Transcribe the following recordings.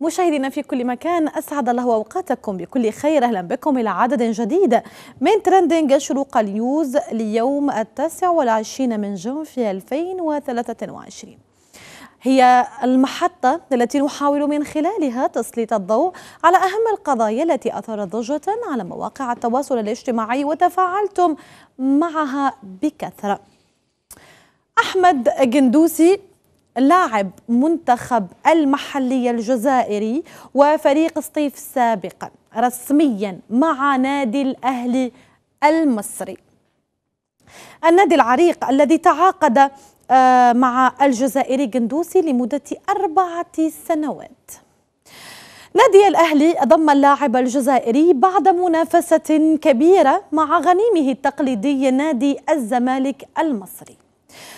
مشاهدينا في كل مكان أسعد الله أوقاتكم بكل خير أهلا بكم إلى عدد جديد من ترندنج شروق اليوز ليوم التاسع والعشرين من في 2023 هي المحطة التي نحاول من خلالها تسليط الضوء على أهم القضايا التي أثارت ضجة على مواقع التواصل الاجتماعي وتفاعلتم معها بكثرة أحمد جندوسي لاعب منتخب المحلية الجزائري وفريق سطيف سابقا رسميا مع نادي الأهلي المصري النادي العريق الذي تعاقد آه، مع الجزائري قندوسي لمدة أربعة سنوات نادي الأهلي ضم اللاعب الجزائري بعد منافسة كبيرة مع غنيمه التقليدي نادي الزمالك المصري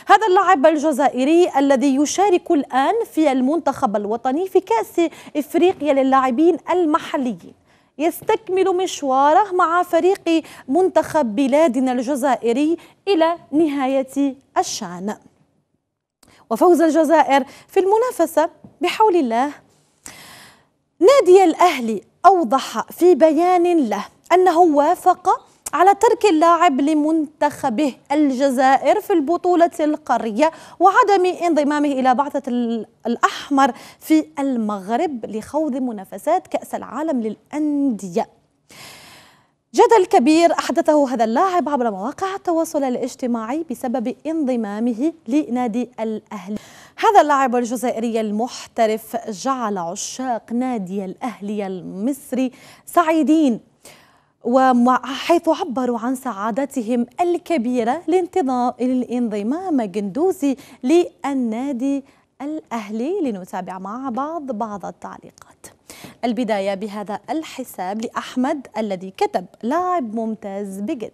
هذا اللاعب الجزائري الذي يشارك الآن في المنتخب الوطني في كأس إفريقيا للاعبين المحليين يستكمل مشواره مع فريق منتخب بلادنا الجزائري إلى نهاية الشان وفوز الجزائر في المنافسة بحول الله نادي الأهلي أوضح في بيان له أنه وافق على ترك اللاعب لمنتخبه الجزائر في البطولة القارية وعدم انضمامه إلى بعثة الأحمر في المغرب لخوض منافسات كأس العالم للأندية جدل كبير أحدثه هذا اللاعب عبر مواقع التواصل الاجتماعي بسبب انضمامه لنادي الأهلي هذا اللاعب الجزائري المحترف جعل عشاق نادي الأهلي المصري سعيدين وحيث عبروا عن سعادتهم الكبيرة الانضمام جندوزي للنادي الأهلي لنتابع مع بعض بعض التعليقات البداية بهذا الحساب لأحمد الذي كتب لاعب ممتاز بجد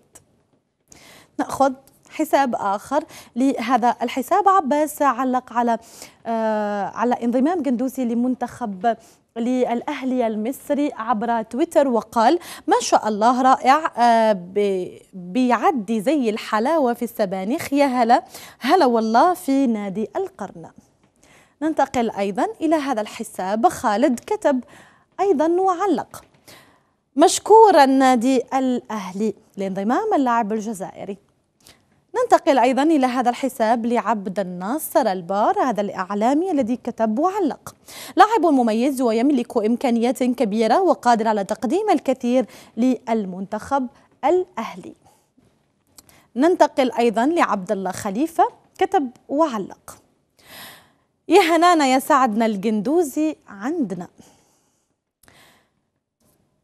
نأخذ حساب آخر لهذا الحساب عباس علق على آه على انضمام جندوسي لمنتخب للأهلي المصري عبر تويتر وقال ما شاء الله رائع آه، بيعدي زي الحلاوة في السبانخ يا هلا هلا والله في نادي القرن ننتقل أيضا إلى هذا الحساب خالد كتب أيضا وعلق مشكورا نادي الأهلي لانضمام اللاعب الجزائري ننتقل أيضا إلى هذا الحساب لعبد الناصر البار هذا الإعلامي الذي كتب وعلق لاعب مميز ويملك إمكانيات كبيرة وقادر على تقديم الكثير للمنتخب الأهلي ننتقل أيضا لعبد الله خليفة كتب وعلق يا هنانا يا سعدنا الجندوزي عندنا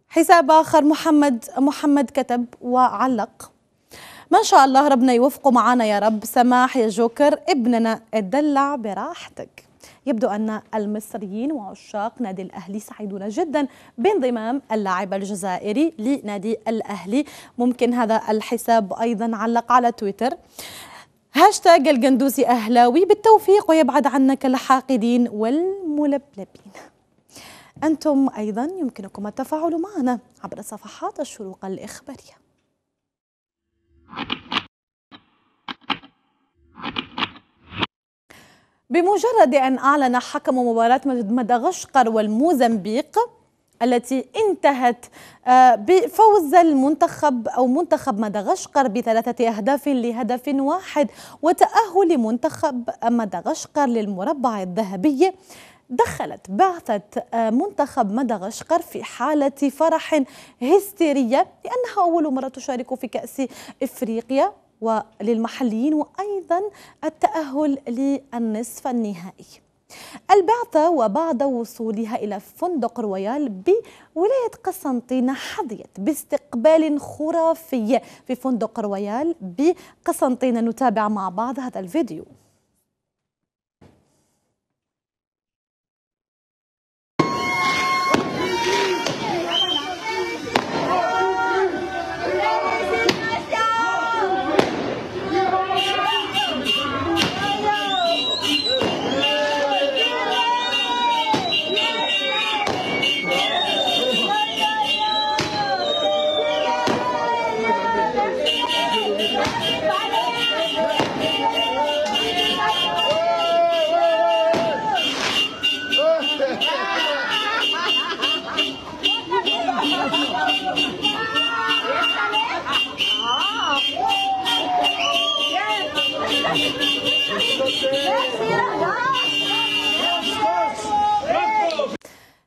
حساب آخر محمد محمد كتب وعلق ما شاء الله ربنا يوفقه معنا يا رب سماح يا جوكر ابننا ادلع براحتك يبدو أن المصريين وعشاق نادي الأهلي سعيدون جدا بانضمام اللاعب الجزائري لنادي الأهلي ممكن هذا الحساب أيضا علق على تويتر هاشتاج الجندوزي أهلاوي بالتوفيق ويبعد عنك الحاقدين والملبلبين أنتم أيضا يمكنكم التفاعل معنا عبر صفحات الشروق الإخبارية بمجرد أن أعلن حكم مباراة مدغشقر والموزمبيق التي انتهت آه، بفوز المنتخب أو منتخب مدغشقر بثلاثة أهداف لهدف واحد وتأهل منتخب مدغشقر للمربع الذهبي دخلت بعثة آه، منتخب مدغشقر في حالة فرح هستيرية لأنها أول مرة تشارك في كأس إفريقيا وللمحليين وأيضا التأهل للنصف النهائي البعثة وبعد وصولها إلى فندق رويال بولاية قسنطينة حظيت باستقبال خرافي في فندق رويال بقسنطينة نتابع مع بعض هذا الفيديو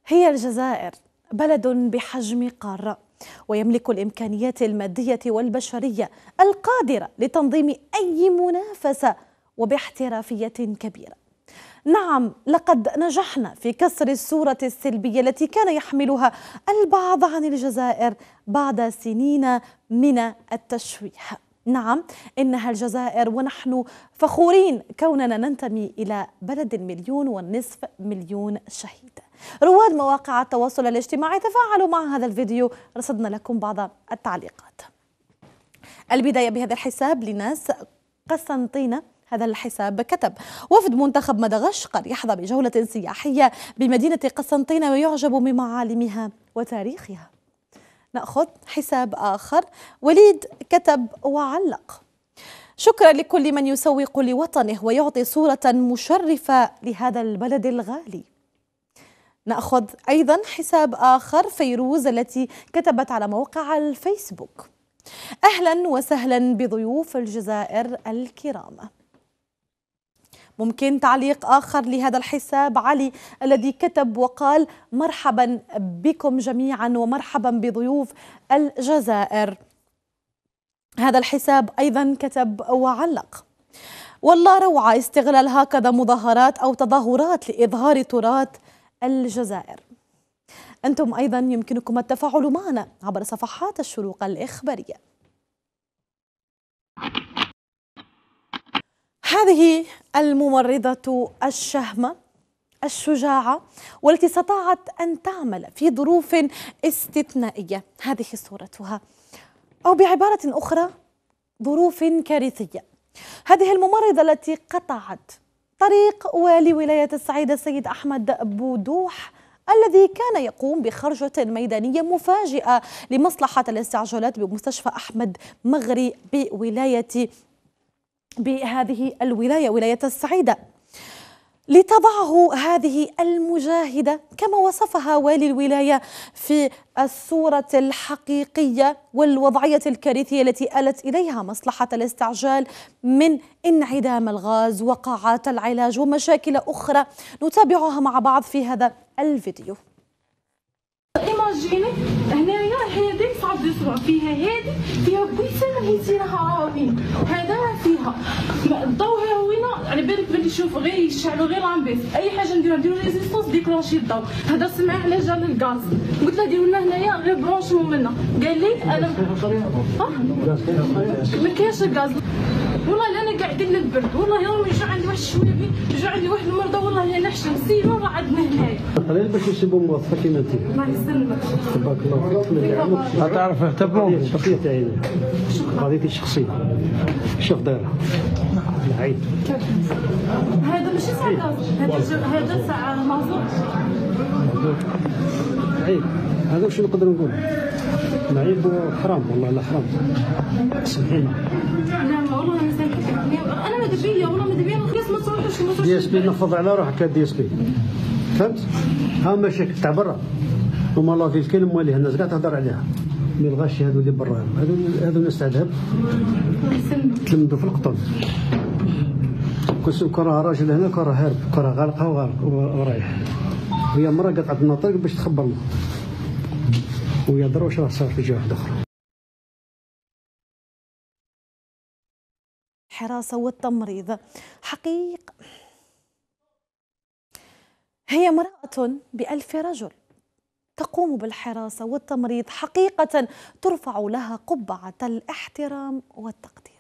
هي الجزائر بلد بحجم قاره ويملك الامكانيات الماديه والبشريه القادره لتنظيم اي منافسه وباحترافيه كبيره نعم لقد نجحنا في كسر الصوره السلبيه التي كان يحملها البعض عن الجزائر بعد سنين من التشويه نعم إنها الجزائر ونحن فخورين كوننا ننتمي إلى بلد المليون والنصف مليون شهيد رواد مواقع التواصل الاجتماعي تفاعلوا مع هذا الفيديو رصدنا لكم بعض التعليقات البداية بهذا الحساب لناس قسنطينة هذا الحساب كتب وفد منتخب مدغشقر يحظى بجولة سياحية بمدينة قسنطينة ويعجب بمعالمها وتاريخها نأخذ حساب آخر وليد كتب وعلق شكرا لكل من يسوق لوطنه ويعطي صورة مشرفة لهذا البلد الغالي ناخذ ايضا حساب اخر فيروز التي كتبت على موقع الفيسبوك اهلا وسهلا بضيوف الجزائر الكرام ممكن تعليق آخر لهذا الحساب علي الذي كتب وقال مرحبا بكم جميعا ومرحبا بضيوف الجزائر هذا الحساب أيضا كتب وعلق والله روعة استغلال هكذا مظاهرات أو تظاهرات لإظهار تراث الجزائر أنتم أيضا يمكنكم التفاعل معنا عبر صفحات الشروق الإخبارية هذه الممرضة الشهمة الشجاعة والتي استطاعت أن تعمل في ظروف استثنائية هذه صورتها أو بعبارة أخرى ظروف كارثية هذه الممرضة التي قطعت طريق والي ولاية الصعيد السيد أحمد بودوح الذي كان يقوم بخرجة ميدانية مفاجئة لمصلحة الاستعجالات بمستشفى أحمد مغري بولاية بهذه الولاية ولاية الصعيدة لتضعه هذه المجاهدة كما وصفها والي الولاية في الصورة الحقيقية والوضعية الكارثية التي آلت إليها مصلحة الاستعجال من انعدام الغاز وقاعات العلاج ومشاكل أخرى نتابعها مع بعض في هذا الفيديو تسوى فيها هادي فيها كويسه ما هيتيرها حرامي هذا فيها الضوء ها على يعني بالك بلي شوف غير يشعلوا غير لامبيس اي حاجه نديروها نديرو ريزيستونس ديكلونشي الضوء هذا سمع على جال الغاز قلت له ديروا لنا هنايا غير برونشمون منا قال لي انا آه. ما كاينش الغاز والله لا انا قاعدين للبرد والله يوم جا عندي واحد الشويبي جا عندي واحد المرضى والله انا نحشم سيما راه عندنا هنايا قليل باش يصيبوا مواصفه كيما انت الله يسلمك تبارك الله فيك تعرف حتى بلونك تاع تاعي قضيتي الشخصيه شوف دايره العيد هذا ماشي ساعه هذا هذا ساعه مازوت عيب هذا واش نقدر نقول لعيب حرام والله لا حرام سمحينا لا والله انا انا مدبيه والله مدبيه خلاص ما تروحوش ما تروحوش دي اس بي نفض على روحك دي اس بي فهمت ها مشاكل تاع برا هما الله في الكلم مواليها الناس كاع تهضر عليها من الغاشي هذو اللي برا هذو هذو الناس تاع ذهب تلمدوا في القطن كسو كره راجل هنا كره هارب كره غالقه وغالق ورايح هي مرة قطعت النطاق باش تخبرنا ويضروا شنو صار في جهه اخرى حراسه والتمريض حقيقه هي امراه بالف رجل تقوم بالحراسه والتمريض حقيقه ترفع لها قبعه الاحترام والتقدير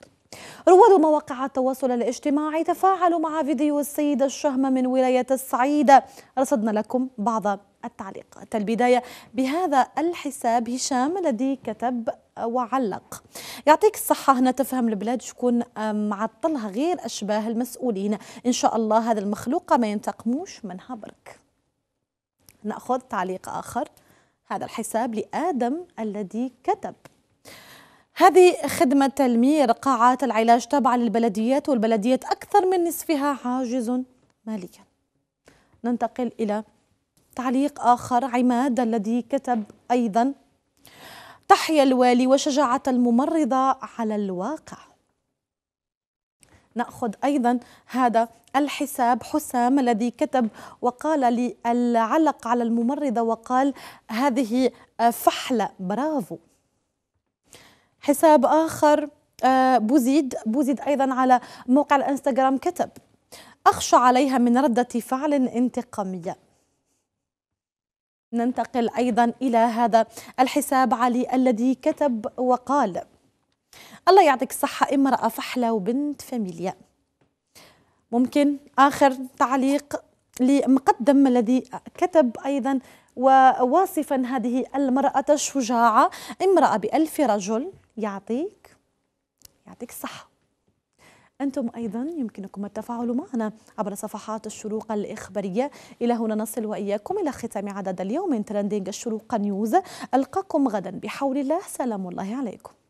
رواد مواقع التواصل الاجتماعي تفاعلوا مع فيديو السيدة الشهمة من ولاية الصعيد رصدنا لكم بعض التعليقات البداية بهذا الحساب هشام الذي كتب وعلق يعطيك الصحة هنا تفهم البلاد شكون معطلها غير أشباه المسؤولين إن شاء الله هذا المخلوقة ما ينتقموش منها برك نأخذ تعليق آخر هذا الحساب لآدم الذي كتب هذه خدمة تلمير قاعات العلاج تابعة للبلديات والبلديات أكثر من نصفها عاجز ماليا ننتقل إلى تعليق آخر عماد الذي كتب أيضا تحيا الوالي وشجاعة الممرضة على الواقع نأخذ أيضا هذا الحساب حسام الذي كتب وقال لي العلق على الممرضة وقال هذه فحلة برافو حساب آخر آه، بوزيد بوزيد أيضا على موقع الانستغرام كتب أخشى عليها من ردة فعل انتقامية ننتقل أيضا إلى هذا الحساب علي الذي كتب وقال الله يعطيك الصحة امرأة فحلة وبنت فاميليا ممكن آخر تعليق لمقدم الذي كتب أيضا وواصفا هذه المرأة الشجاعة امرأة بألف رجل يعطيك يعطيك الصحة أنتم أيضا يمكنكم التفاعل معنا عبر صفحات الشروق الإخبارية إلى هنا نصل وإياكم إلى ختام عدد اليوم من ترندينج الشروق نيوز ألقاكم غدا بحول الله سلام الله عليكم